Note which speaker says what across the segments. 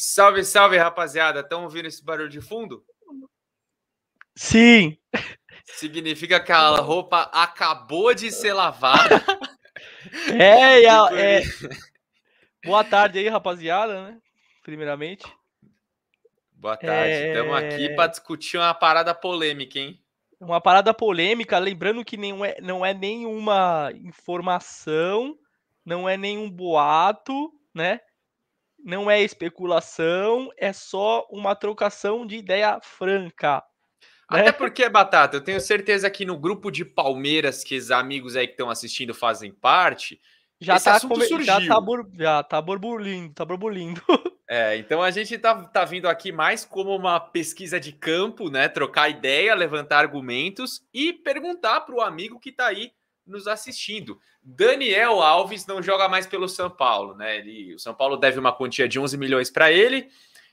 Speaker 1: Salve, salve, rapaziada. Estão ouvindo esse barulho de fundo?
Speaker 2: Sim.
Speaker 1: Significa que a roupa acabou de ser lavada.
Speaker 2: é, e a, é... boa tarde aí, rapaziada, né? Primeiramente. Boa tarde. Estamos é... aqui para discutir
Speaker 1: uma parada polêmica, hein?
Speaker 2: Uma parada polêmica, lembrando que não é, não é nenhuma informação, não é nenhum boato, né? não é especulação, é só uma trocação de ideia franca.
Speaker 1: Né? Até porque, Batata, eu tenho certeza que no grupo de Palmeiras que os amigos aí que estão assistindo fazem parte, já esse tá, come... já tá,
Speaker 2: bur... já tá, tá borbulhindo, tá
Speaker 1: É, então a gente tá, tá vindo aqui mais como uma pesquisa de campo, né? Trocar ideia, levantar argumentos e perguntar para o amigo que tá aí nos assistindo. Daniel Alves não joga mais pelo São Paulo, né? Ele, o São Paulo deve uma quantia de 11 milhões para ele.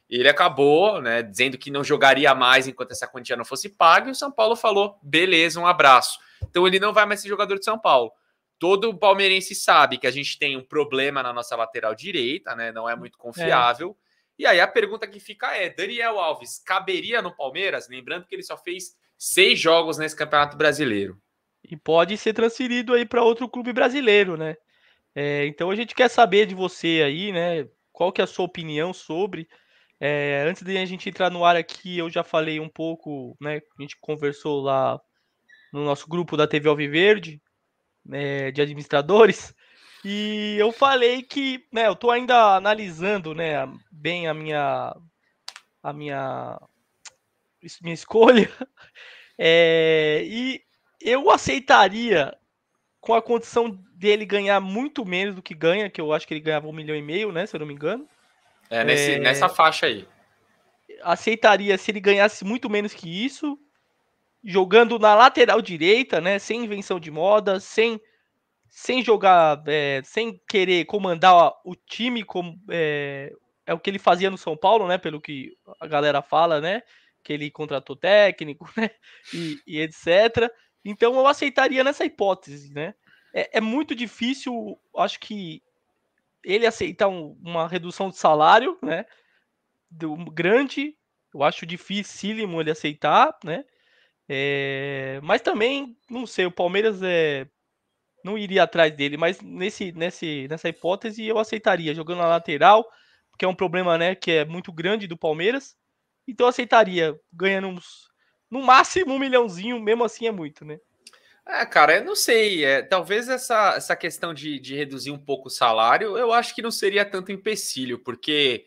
Speaker 1: Ele acabou, né, dizendo que não jogaria mais enquanto essa quantia não fosse paga, e o São Paulo falou: "Beleza, um abraço". Então ele não vai mais ser jogador de São Paulo. Todo palmeirense sabe que a gente tem um problema na nossa lateral direita, né? Não é muito confiável. É. E aí a pergunta que fica é: Daniel Alves caberia no Palmeiras? Lembrando que ele só fez seis jogos nesse Campeonato Brasileiro
Speaker 2: e pode ser transferido aí para outro clube brasileiro, né? É, então a gente quer saber de você aí, né? Qual que é a sua opinião sobre? É, antes de a gente entrar no ar aqui, eu já falei um pouco, né? A gente conversou lá no nosso grupo da TV Alviverde, né, de administradores, e eu falei que, né? Eu tô ainda analisando, né? Bem a minha, a minha, minha escolha. É, e eu aceitaria com a condição dele ganhar muito menos do que ganha, que eu acho que ele ganhava um milhão e meio, né? Se eu não me engano. É, nesse, é... nessa faixa aí. Aceitaria se ele ganhasse muito menos que isso, jogando na lateral direita, né? Sem invenção de moda, sem sem jogar, é, sem querer comandar o time, como é, é, o que ele fazia no São Paulo, né? Pelo que a galera fala, né? Que ele contratou técnico, né? E, e etc. Então eu aceitaria nessa hipótese, né? É, é muito difícil, acho que ele aceitar um, uma redução de salário, né? Do, grande, eu acho dificílimo ele aceitar, né? É, mas também, não sei, o Palmeiras é, não iria atrás dele, mas nesse, nesse, nessa hipótese eu aceitaria, jogando na lateral, que é um problema né, que é muito grande do Palmeiras. Então eu aceitaria, ganhando uns no máximo um milhãozinho, mesmo assim é muito, né?
Speaker 1: É, cara, eu não sei. É, talvez essa, essa questão de, de reduzir um pouco o salário, eu acho que não seria tanto empecilho, porque,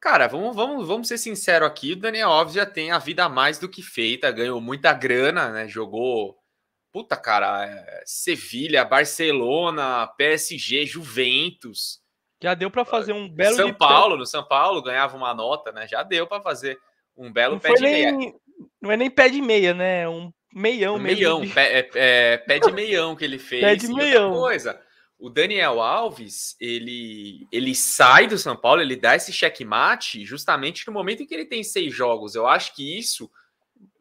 Speaker 1: cara, vamos, vamos, vamos ser sinceros aqui, o Daniel Alves já tem a vida mais do que feita, ganhou muita grana, né? Jogou, puta, cara, é, Sevilha, Barcelona, PSG, Juventus.
Speaker 2: Já deu para fazer um belo. São Paulo,
Speaker 1: no São Paulo, ganhava uma nota, né? Já deu para fazer um belo não pé de nem,
Speaker 2: não é nem pé de meia, né? É um meião mesmo. Meião, de...
Speaker 1: pé, é, é, pé de meião que ele fez. Pé de meião. coisa, o Daniel Alves, ele, ele sai do São Paulo, ele dá esse checkmate justamente no momento em que ele tem seis jogos. Eu acho que isso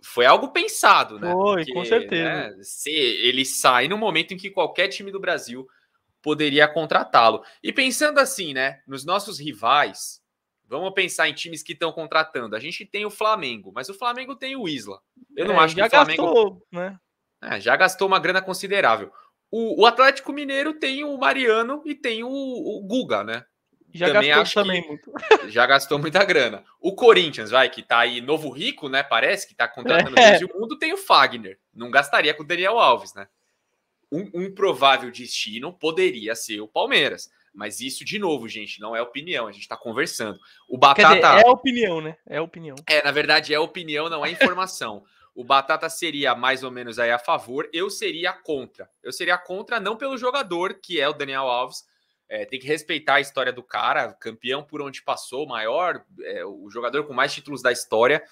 Speaker 1: foi algo pensado, né? Foi, Porque, com né, certeza. Né, se ele sai no momento em que qualquer time do Brasil poderia contratá-lo. E pensando assim, né, nos nossos rivais, Vamos pensar em times que estão contratando. A gente tem o Flamengo, mas o Flamengo tem o Isla. Eu não é, acho que o Flamengo. Gastou, né? É, já gastou uma grana considerável. O, o, Atlético Mineiro tem o Mariano e tem o, o Guga, né?
Speaker 2: Já também gastou também muito.
Speaker 1: Já gastou muita grana. O Corinthians, vai, que tá aí novo rico, né? Parece que tá contratando é. desde o mundo, tem o Fagner. Não gastaria com o Daniel Alves, né? Um, um provável destino poderia ser o Palmeiras. Mas isso, de novo, gente, não é opinião, a gente está conversando. O Batata. Dizer, é
Speaker 2: opinião, né? É opinião.
Speaker 1: É, na verdade, é opinião, não é informação. o Batata seria mais ou menos aí a favor, eu seria contra. Eu seria contra não pelo jogador, que é o Daniel Alves. É, tem que respeitar a história do cara, campeão por onde passou, maior, é, o jogador com mais títulos da história.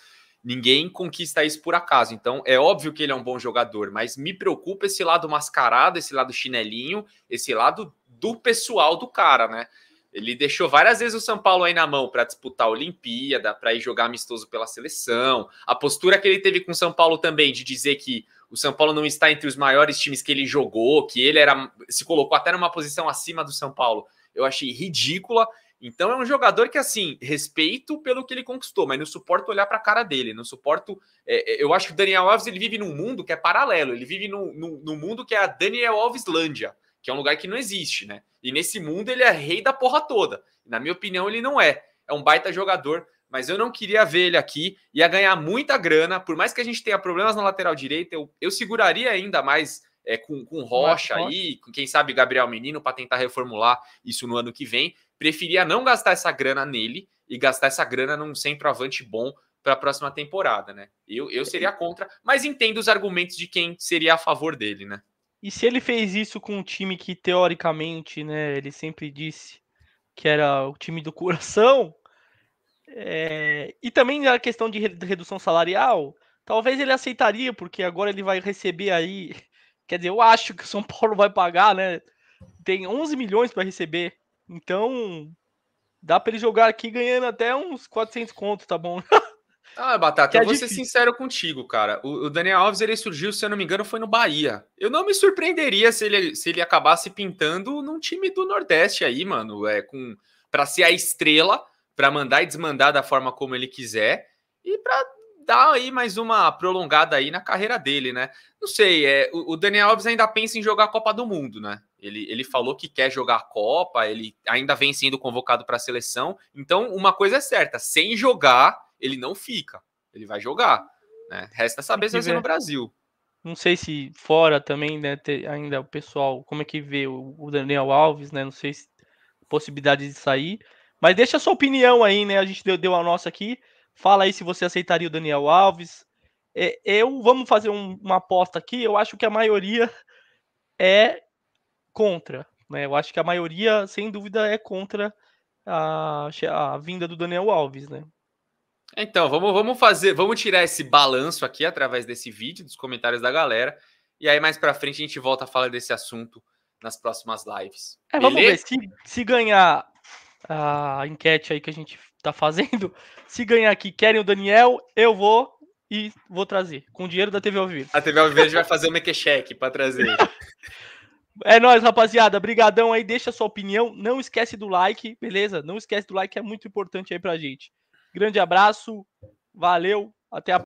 Speaker 1: Ninguém conquista isso por acaso. Então, é óbvio que ele é um bom jogador, mas me preocupa esse lado mascarado, esse lado chinelinho, esse lado do pessoal do cara, né? Ele deixou várias vezes o São Paulo aí na mão para disputar a Olimpíada, para ir jogar amistoso pela seleção. A postura que ele teve com o São Paulo também de dizer que o São Paulo não está entre os maiores times que ele jogou, que ele era se colocou até numa posição acima do São Paulo. Eu achei ridícula. Então é um jogador que assim respeito pelo que ele conquistou, mas não suporto olhar para a cara dele, não suporto. É, é, eu acho que o Daniel Alves ele vive num mundo que é paralelo, ele vive no no num mundo que é a Daniel Alveslândia que é um lugar que não existe, né? E nesse mundo ele é rei da porra toda. Na minha opinião, ele não é. É um baita jogador, mas eu não queria ver ele aqui. Ia ganhar muita grana, por mais que a gente tenha problemas na lateral direita, eu, eu seguraria ainda mais é, com, com Rocha aí, com quem sabe Gabriel Menino, para tentar reformular isso no ano que vem. Preferia não gastar essa grana nele e gastar essa grana num centroavante bom para a próxima temporada, né? Eu, eu seria contra, mas entendo os argumentos de quem seria a favor dele, né?
Speaker 2: E se ele fez isso com um time que, teoricamente, né, ele sempre disse que era o time do coração, é... e também a questão de redução salarial, talvez ele aceitaria, porque agora ele vai receber aí. Quer dizer, eu acho que o São Paulo vai pagar, né? Tem 11 milhões para receber. Então, dá para ele jogar aqui ganhando até uns 400 contos, tá bom? Ah, Batata, eu é vou difícil. ser sincero
Speaker 1: contigo, cara. O, o, Daniel Alves, ele surgiu, se eu não me engano, foi no Bahia. Eu não me surpreenderia se ele, se ele acabasse pintando num time do Nordeste aí, mano. É, com para ser a estrela, para mandar e desmandar da forma como ele quiser e para dar aí mais uma prolongada aí na carreira dele, né? Não sei, é, o, o Daniel Alves ainda pensa em jogar a Copa do Mundo, né? Ele, ele falou que quer jogar a Copa, ele ainda vem sendo convocado para a seleção. Então, uma coisa é certa, sem jogar ele não fica, ele vai jogar. Né? Resta saber se vai ser no Brasil.
Speaker 2: Não sei se fora também, né, ainda o pessoal, como é que vê o Daniel Alves, né? Não sei se possibilidade de sair. Mas deixa a sua opinião aí, né? A gente deu, deu a nossa aqui. Fala aí se você aceitaria o Daniel Alves. É, eu vamos fazer um, uma aposta aqui. Eu acho que a maioria é contra. Né? Eu acho que a maioria, sem dúvida, é contra a, a vinda do Daniel Alves, né?
Speaker 1: Então, vamos, vamos fazer, vamos tirar esse balanço aqui através desse vídeo, dos comentários da galera. E aí, mais pra frente, a gente volta a falar desse assunto nas próximas lives. É, vamos Beleza?
Speaker 2: ver. Se, se ganhar a enquete aí que a gente tá fazendo, se ganhar aqui, querem o Daniel, eu vou e vou trazer. Com o dinheiro da TV Alviverde. A
Speaker 1: TV Alviverde vai fazer o um mequecheque pra trazer.
Speaker 2: É nóis, rapaziada. Brigadão aí. Deixa a sua opinião. Não esquece do like, beleza? Não esquece do like, é muito importante aí pra gente. Grande abraço, valeu, até a